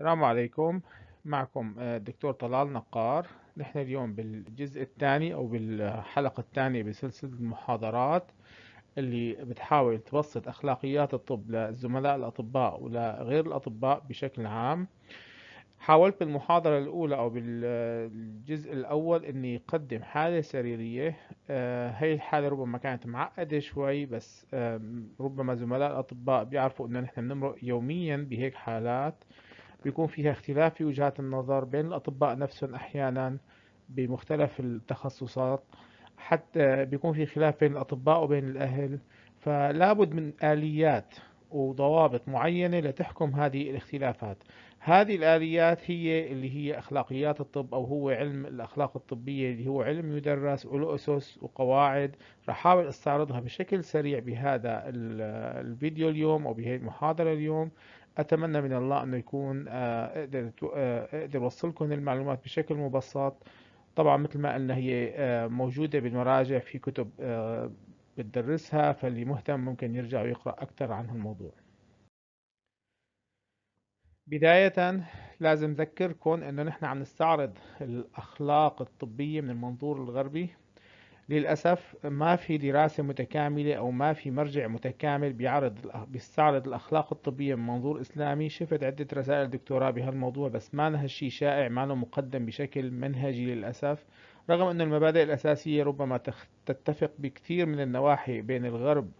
السلام عليكم معكم آه، الدكتور طلال نقار نحن اليوم بالجزء الثاني أو بالحلقة الثانية بسلسلة المحاضرات اللي بتحاول تبسط أخلاقيات الطب للزملاء الأطباء ولغير الأطباء بشكل عام حاولت بالمحاضرة الأولى أو بالجزء الأول إني أقدم حالة سريرية هاي آه، الحالة ربما كانت معقدة شوي بس ربما زملاء الأطباء بيعرفوا إنه نحن بنمرق يوميا بهيك حالات بيكون فيها اختلاف في وجهات النظر بين الأطباء نفسهم أحيانا بمختلف التخصصات حتى بيكون في خلاف بين الأطباء وبين الأهل فلا بد من آليات وضوابط معينة لتحكم هذه الاختلافات هذه الآليات هي اللي هي أخلاقيات الطب أو هو علم الأخلاق الطبية اللي هو علم يدرس وله أسس وقواعد رح أحاول أستعرضها بشكل سريع بهذا الفيديو اليوم أو بهذه المحاضرة اليوم أتمنى من الله أنه يكون آه، أقدر آه، أقدر أوصلكم المعلومات بشكل مبسط طبعا مثل ما قلنا هي آه، موجودة بالمراجع في كتب بتدرسها فاللي مهتم ممكن يرجع ويقرأ أكثر عن هالموضوع بداية لازم ذكركم أنه نحن عم نستعرض الأخلاق الطبية من المنظور الغربي للأسف ما في دراسة متكاملة أو ما في مرجع متكامل بيعرض بيستعرض الأخلاق الطبية من منظور إسلامي شفت عدة رسائل دكتوراه بهالموضوع بس ما هالشي شائع ما مقدم بشكل منهجي للأسف رغم أن المبادئ الأساسية ربما تتفق بكثير من النواحي بين الغرب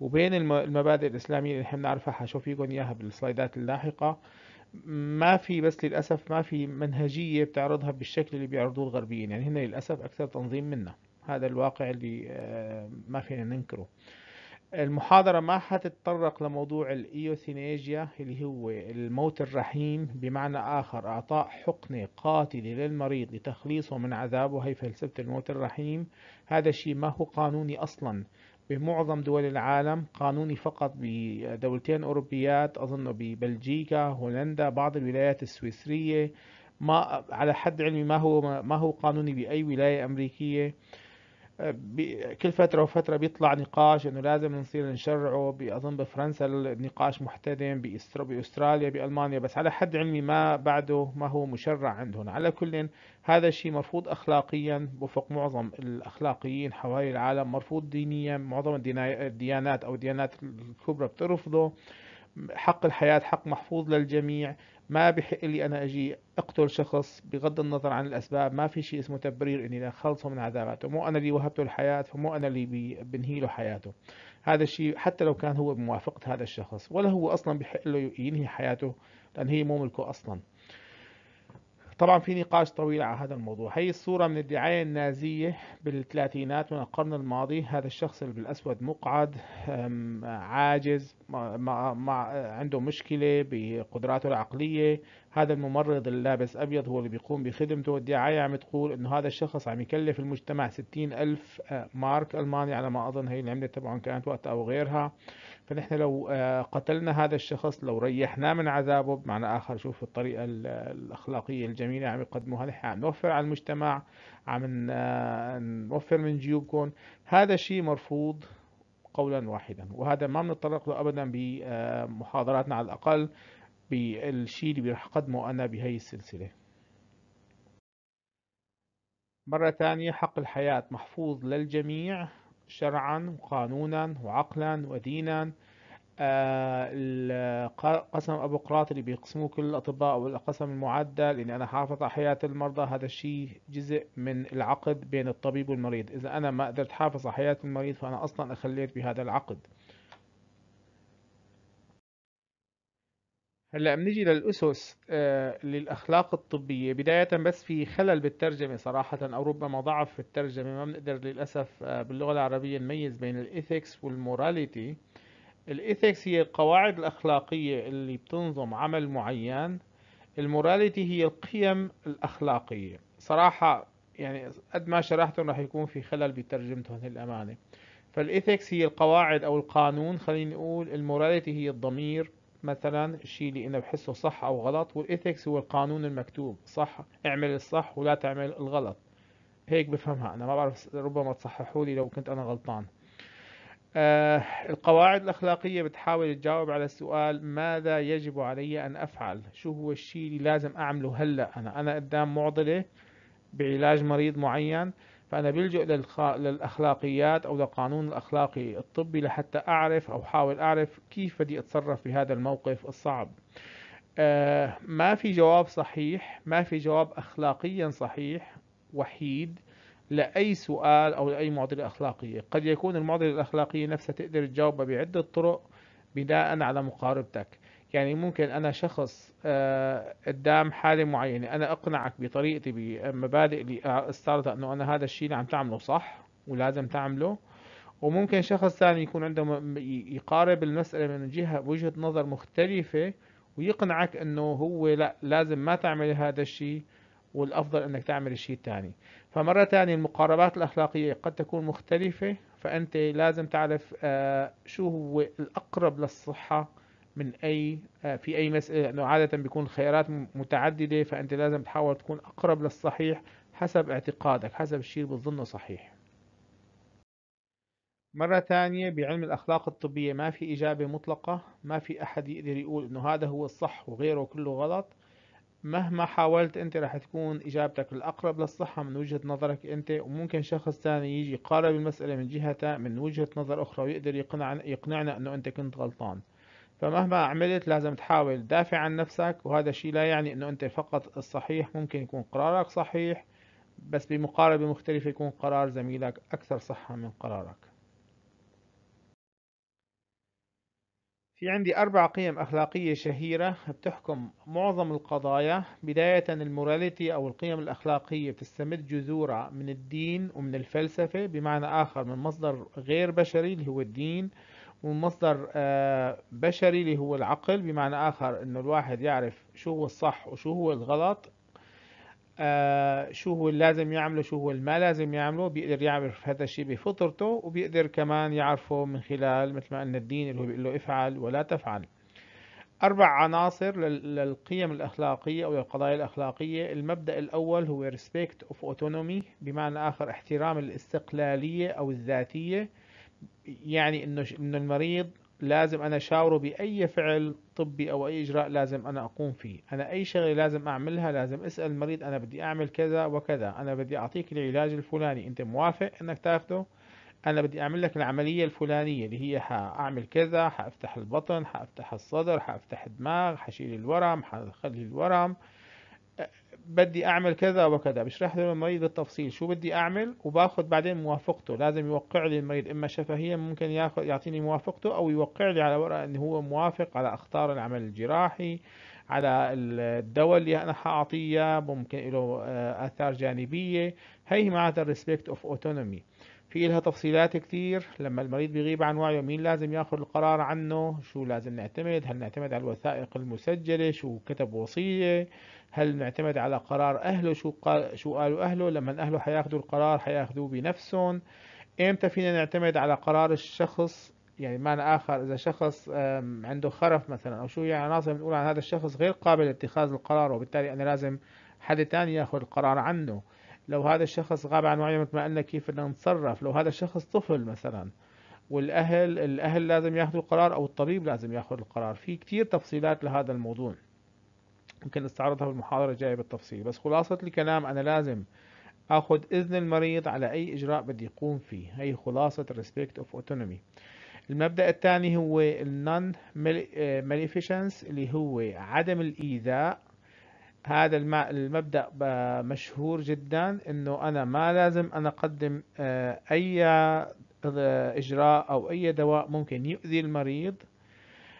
وبين المبادئ الإسلامية اللي نعرفها بنعرفها حشوفيكم إياها بالسلايدات اللاحقة ما في بس للأسف ما في منهجية بتعرضها بالشكل اللي بيعرضوه الغربيين يعني هن للأسف أكثر تنظيم منا هذا الواقع اللي آه، ما فينا ننكره المحاضرة ما حتتطرق لموضوع الإيوثينيجيا اللي هو الموت الرحيم بمعنى آخر إعطاء حقنة قاتلة للمريض لتخليصه من عذابه هي فلسفة الموت الرحيم هذا الشيء ما هو قانوني أصلا بمعظم دول العالم قانوني فقط بدولتين أوروبيات أظن ببلجيكا هولندا بعض الولايات السويسرية ما على حد علمي ما هو ما هو قانوني بأي ولاية أمريكية كل فترة وفترة بيطلع نقاش انه لازم نصير نشرعه بأظن بفرنسا النقاش محتدم بأستراليا بألمانيا بس على حد علمي ما بعده ما هو مشرع عندهم على كل هذا الشيء مرفوض أخلاقيا وفق معظم الأخلاقيين حوالي العالم مرفوض دينيا معظم الديانات أو الديانات الكبرى بترفضه حق الحياة حق محفوظ للجميع ما بحق لي أنا أجي أقتل شخص بغض النظر عن الأسباب ما في شيء اسمه تبرير إني أخلصه من عذاباته مو أنا اللي وهبته الحياة فمو أنا اللي بنهي له حياته هذا الشيء حتى لو كان هو بموافقة هذا الشخص ولا هو أصلا بحق له ينهي حياته لأن هي مو ملكه أصلا طبعا في نقاش طويل على هذا الموضوع هي الصورة من الدعاية النازية بالثلاثينات من القرن الماضي هذا الشخص الأسود مقعد عاجز ما عنده مشكلة بقدراته العقلية هذا الممرض اللابس أبيض هو اللي بيقوم بخدمته والدعاية عم تقول إنه هذا الشخص عم يكلف المجتمع ستين ألف آه، مارك ألماني على ما أظن هي العملة تبعهم كانت وقتها أو غيرها فنحن لو آه، قتلنا هذا الشخص لو ريحناه من عذابه بمعنى آخر شوف الطريقة الأخلاقية الجميلة عم يقدموها نحن عم نوفر على المجتمع عم آه، نوفر من جيوبكم هذا شيء مرفوض قولا واحدا وهذا ما بنتطرق له أبدا بمحاضراتنا على الأقل بالشيء اللي بيروح قدمه أنا بهي السلسلة مرة ثانية حق الحياة محفوظ للجميع شرعا وقانونا وعقلا ودينا آه، قسم أبو قراط اللي بيقسموه كل الأطباء والقسم المعدل إني يعني أنا حافظ على حياة المرضى هذا الشيء جزء من العقد بين الطبيب والمريض إذا أنا ما قدرت حافظ على حياة المريض فأنا أصلا أخليت بهذا العقد هلا بنيجي للأسس آه، للأخلاق الطبية بداية بس في خلل بالترجمة صراحة أو ربما ضعف في الترجمة ما بنقدر للأسف آه، باللغة العربية نميز بين الإثكس والموراليتي الإثكس هي القواعد الأخلاقية اللي بتنظم عمل معين الموراليتي هي القيم الأخلاقية صراحة يعني قد ما شرحتهم راح يكون في خلل بترجمتهم للأمانة فالإثكس هي القواعد أو القانون خليني اقول الموراليتي هي الضمير مثلا الشيء اللي انا بحسه صح او غلط والايثكس هو القانون المكتوب صح اعمل الصح ولا تعمل الغلط هيك بفهمها انا ما بعرف ربما تصححوا لي لو كنت انا غلطان آه القواعد الأخلاقية بتحاول تجاوب على السؤال ماذا يجب علي أن أفعل شو هو الشيء اللي لازم أعمله هلأ أنا أنا قدام معضلة بعلاج مريض معين فأنا بلجأ للأخلاقيات أو للقانون الأخلاقي الطبي لحتى أعرف أو حاول أعرف كيف بدي أتصرف في هذا الموقف الصعب آه ما في جواب صحيح ما في جواب أخلاقيا صحيح وحيد لأي سؤال أو لأي معضلة أخلاقية قد يكون المعضلة الأخلاقية نفسها تقدر تجاوبها بعدة طرق بناء على مقاربتك يعني ممكن انا شخص قدام آه، حاله معينه انا اقنعك بطريقتي بمبادئ اللي استعرضها انه انا هذا الشيء اللي عم تعمله صح ولازم تعمله وممكن شخص ثاني يكون عنده يقارب المسألة من جهة وجهة نظر مختلفة ويقنعك انه هو لا لازم ما تعمل هذا الشيء والافضل انك تعمل الشيء الثاني فمرة ثانية المقاربات الاخلاقية قد تكون مختلفة فانت لازم تعرف آه، شو هو الاقرب للصحة من اي آه، في اي مساله لانه عاده بيكون خيارات متعدده فانت لازم تحاول تكون اقرب للصحيح حسب اعتقادك حسب الشيء اللي بتظنه صحيح مرة ثانية بعلم الأخلاق الطبية ما في إجابة مطلقة ما في أحد يقدر يقول إنه هذا هو الصح وغيره كله غلط مهما حاولت أنت راح تكون إجابتك الأقرب للصحة من وجهة نظرك أنت وممكن شخص ثاني يجي يقارب المسألة من جهة من وجهة نظر أخرى ويقدر يقنع يقنعنا إنه أنت كنت غلطان فمهما عملت لازم تحاول تدافع عن نفسك وهذا الشيء لا يعني انه انت فقط الصحيح ممكن يكون قرارك صحيح بس بمقاربة مختلفة يكون قرار زميلك أكثر صحة من قرارك في عندي أربع قيم أخلاقية شهيرة بتحكم معظم القضايا بداية الموراليتي أو القيم الأخلاقية بتستمد جذورها من الدين ومن الفلسفة بمعنى آخر من مصدر غير بشري اللي هو الدين ومصدر آه، بشري اللي هو العقل بمعنى آخر إنه الواحد يعرف شو هو الصح وشو هو الغلط آه، شو هو اللازم لازم يعمله شو هو ما لازم يعمله بيقدر يعرف هذا الشيء بفطرته وبيقدر كمان يعرفه من خلال مثل ما قلنا الدين اللي هو بيقول له افعل ولا تفعل أربع عناصر للقيم الأخلاقية أو القضايا الأخلاقية المبدأ الأول هو respect of autonomy بمعنى آخر احترام الاستقلالية أو الذاتية يعني انه انه المريض لازم انا شاوره باي فعل طبي او اي اجراء لازم انا اقوم فيه انا اي شغله لازم اعملها لازم اسال المريض انا بدي اعمل كذا وكذا انا بدي اعطيك العلاج الفلاني انت موافق انك تاخده انا بدي اعمل لك العمليه الفلانيه اللي هي حاعمل كذا حافتح البطن حافتح الصدر حافتح الدماغ حشيل الورم حخلي الورم بدي اعمل كذا وكذا بشرح له المريض بالتفصيل شو بدي اعمل وباخذ بعدين موافقته لازم يوقع لي المريض اما شفهيا ممكن ياخذ يعطيني موافقته او يوقع لي على ورقه ان هو موافق على اخطار العمل الجراحي على الدواء اللي انا حاعطيه ممكن له آه، اثار جانبيه هي معناتها الريسبكت اوف اوتونومي في إلها تفصيلات كتير لما المريض بيغيب عن وعيه مين لازم ياخد القرار عنه شو لازم نعتمد هل نعتمد على الوثائق المسجلة شو كتب وصية هل نعتمد على قرار أهله شو, قال شو قالوا أهله لما أهله حياخدوا القرار حياخدوه بنفسهم امتى فينا نعتمد على قرار الشخص يعني معنى آخر إذا شخص عنده خرف مثلا أو شو يعني عناصر بنقول عن هذا الشخص غير قابل لاتخاذ القرار وبالتالي أنا لازم حد تاني ياخد القرار عنه لو هذا الشخص غاب عن وعيه مثل ما قلنا كيف بدنا نتصرف لو هذا الشخص طفل مثلا والاهل الاهل لازم ياخذوا القرار او الطبيب لازم ياخذ القرار في كتير تفصيلات لهذا الموضوع ممكن استعرضها في المحاضره الجايه بالتفصيل بس خلاصه الكلام انا لازم اخذ اذن المريض على اي اجراء بدي يقوم فيه هي خلاصه respect of autonomy المبدا الثاني هو النون ماليفيشنس اللي هو عدم الايذاء هذا المبدأ مشهور جدا انه انا ما لازم انا اقدم آه، اي اجراء او اي دواء ممكن يؤذي المريض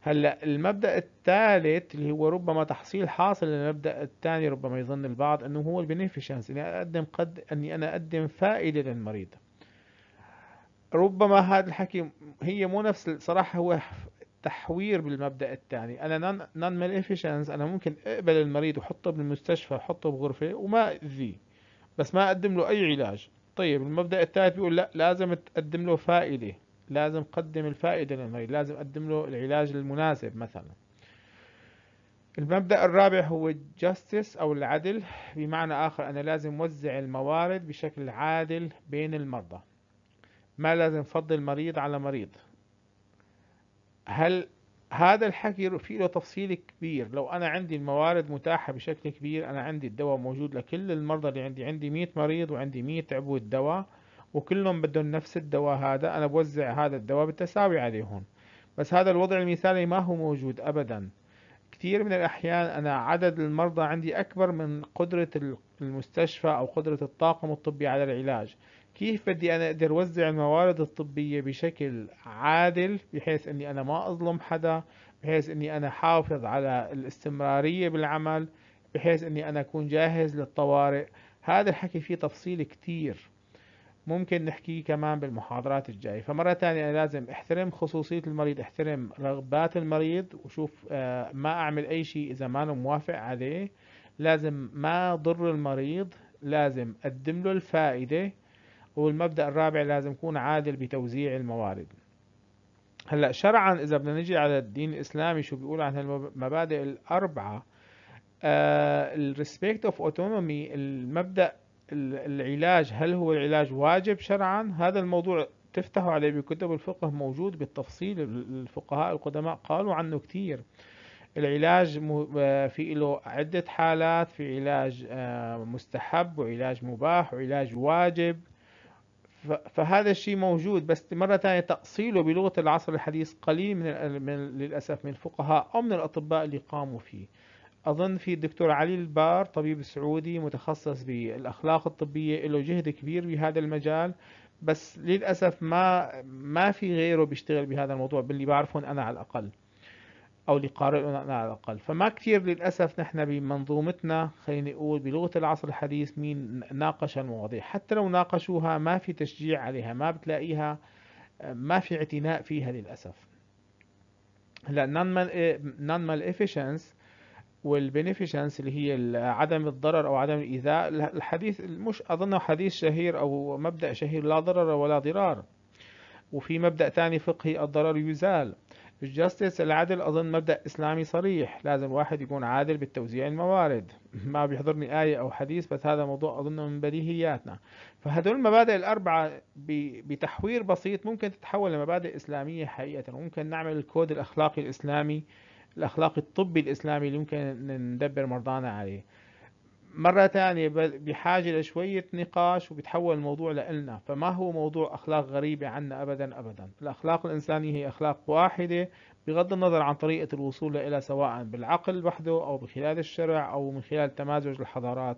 هلا المبدا الثالث اللي هو ربما تحصيل حاصل للمبدا الثاني ربما يظن البعض انه هو البنفيشنس اني اقدم قد اني انا اقدم فائده للمريض ربما هذا الحكي هي مو نفس صراحه هو تحوير بالمبدا الثاني انا نون مال انا ممكن اقبل المريض وحطه بالمستشفى وحطه بغرفه وما اذيه بس ما اقدم له اي علاج طيب المبدا الثالث بيقول لا لازم تقدم له فائده لازم قدم الفائده للمريض لازم اقدم له العلاج المناسب مثلا المبدا الرابع هو الجاستس او العدل بمعنى اخر انا لازم وزع الموارد بشكل عادل بين المرضى ما لازم فضل مريض على مريض هل هذا الحكي في له تفصيل كبير لو أنا عندي الموارد متاحة بشكل كبير أنا عندي الدواء موجود لكل المرضى اللي عندي عندي 100 مريض وعندي 100 عبوة دواء وكلهم بدهم نفس الدواء هذا أنا بوزع هذا الدواء بالتساوي عليهم بس هذا الوضع المثالي ما هو موجود أبدا كثير من الأحيان أنا عدد المرضى عندي أكبر من قدرة المستشفى أو قدرة الطاقم الطبي على العلاج كيف بدي أنا أقدر اوزع الموارد الطبية بشكل عادل بحيث أني أنا ما أظلم حدا بحيث أني أنا حافظ على الاستمرارية بالعمل بحيث أني أنا أكون جاهز للطوارئ هذا الحكي فيه تفصيل كتير ممكن نحكيه كمان بالمحاضرات الجاية فمرة ثانية أنا لازم احترم خصوصية المريض احترم رغبات المريض وشوف آه، ما أعمل أي شيء إذا ما أنا موافق عليه لازم ما ضر المريض لازم أقدم له الفائدة هو المبدا الرابع لازم يكون عادل بتوزيع الموارد هلا شرعا اذا بدنا نجي على الدين الاسلامي شو بيقول عن المبادئ الاربعه الريسبكت اوف اوتونومي المبدا العلاج هل هو العلاج واجب شرعا هذا الموضوع تفتحوا عليه بكتب الفقه موجود بالتفصيل الفقهاء القدماء قالوا عنه كثير العلاج آه، في له عدة حالات في علاج آه، مستحب وعلاج مباح وعلاج واجب فهذا الشيء موجود بس مرة ثانية تأصيله بلغة العصر الحديث قليل من, من للأسف من الفقهاء أو من الأطباء اللي قاموا فيه أظن في الدكتور علي البار طبيب سعودي متخصص بالأخلاق الطبية له جهد كبير بهذا المجال بس للأسف ما ما في غيره بيشتغل بهذا الموضوع باللي بعرفهم أنا على الأقل أو لقارئنا على الأقل فما كثير للأسف نحن بمنظومتنا خلينا نقول بلغة العصر الحديث مين ناقش المواضيع حتى لو ناقشوها ما في تشجيع عليها ما بتلاقيها ما في اعتناء فيها للأسف هلا نون مال افيشنس والبينيفيشنس اللي هي عدم الضرر او عدم الايذاء الحديث مش اظنه حديث شهير او مبدا شهير لا ضرر ولا ضرار وفي مبدا ثاني فقهي الضرر يزال الجاستس العدل أظن مبدأ إسلامي صريح لازم واحد يكون عادل بالتوزيع الموارد ما بيحضرني آية أو حديث بس هذا موضوع أظنه من بديهياتنا فهذول المبادئ الأربعة بتحوير بسيط ممكن تتحول لمبادئ إسلامية حقيقة ممكن نعمل الكود الأخلاقي الإسلامي الأخلاقي الطبي الإسلامي اللي ممكن ندبر مرضانا عليه مرة ثانية بحاجة لشوية نقاش وبتحول الموضوع لإلنا فما هو موضوع أخلاق غريبة عنا أبدا أبدا الأخلاق الإنسانية هي أخلاق واحدة بغض النظر عن طريقة الوصول إلى سواء بالعقل وحده أو من خلال الشرع أو من خلال تمازج الحضارات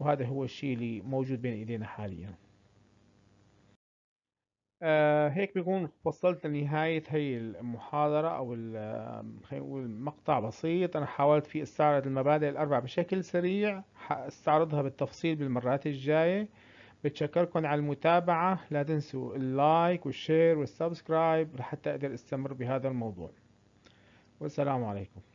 وهذا هو الشيء اللي موجود بين إيدينا حاليا آه هيك بيكون وصلت لنهاية هي المحاضرة أو خلينا نقول مقطع بسيط أنا حاولت فيه استعرض المبادئ الأربع بشكل سريع حاستعرضها بالتفصيل بالمرات الجاية بتشكركم على المتابعة لا تنسوا اللايك والشير والسبسكرايب لحتى أقدر أستمر بهذا الموضوع والسلام عليكم